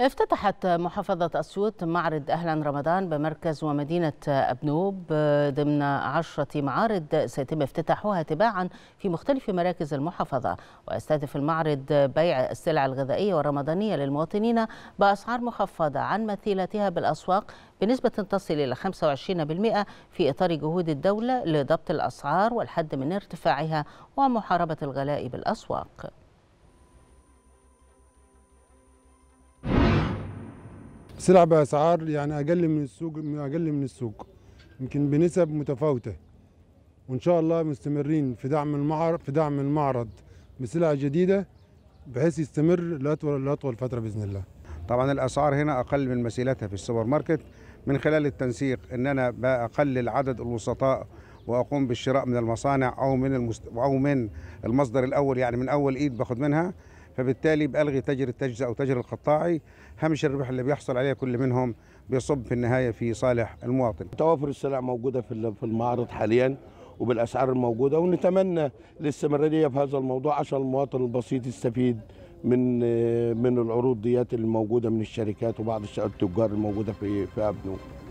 افتتحت محافظة أسيوط معرض أهلا رمضان بمركز ومدينة أبنوب ضمن عشرة معارض سيتم افتتاحها تباعا في مختلف مراكز المحافظة ويستهدف المعرض بيع السلع الغذائية والرمضانية للمواطنين بأسعار مخفضة عن مثيلتها بالأسواق بنسبة تصل إلى 25% في إطار جهود الدولة لضبط الأسعار والحد من ارتفاعها ومحاربة الغلاء بالأسواق سلع باسعار يعني اقل من السوق اقل من السوق يمكن بنسب متفاوته وان شاء الله مستمرين في دعم المعرض في دعم المعرض بسلع جديده بحيث يستمر لاطول لاطول فتره باذن الله. طبعا الاسعار هنا اقل من مسيلتها في السوبر ماركت من خلال التنسيق ان انا بقلل عدد الوسطاء واقوم بالشراء من المصانع او من المست... او من المصدر الاول يعني من اول ايد باخد منها فبالتالي بألغي تجر التجزئة أو تجر القطاعي هامش الربح اللي بيحصل عليه كل منهم بيصب في النهاية في صالح المواطن توافر السلع موجودة في المعارض حالياً وبالاسعار الموجوده ونتمنى الاستمراريه في هذا الموضوع عشان المواطن البسيط يستفيد من من العروض ديات الموجوده من الشركات وبعض التجار الموجوده في في ابنو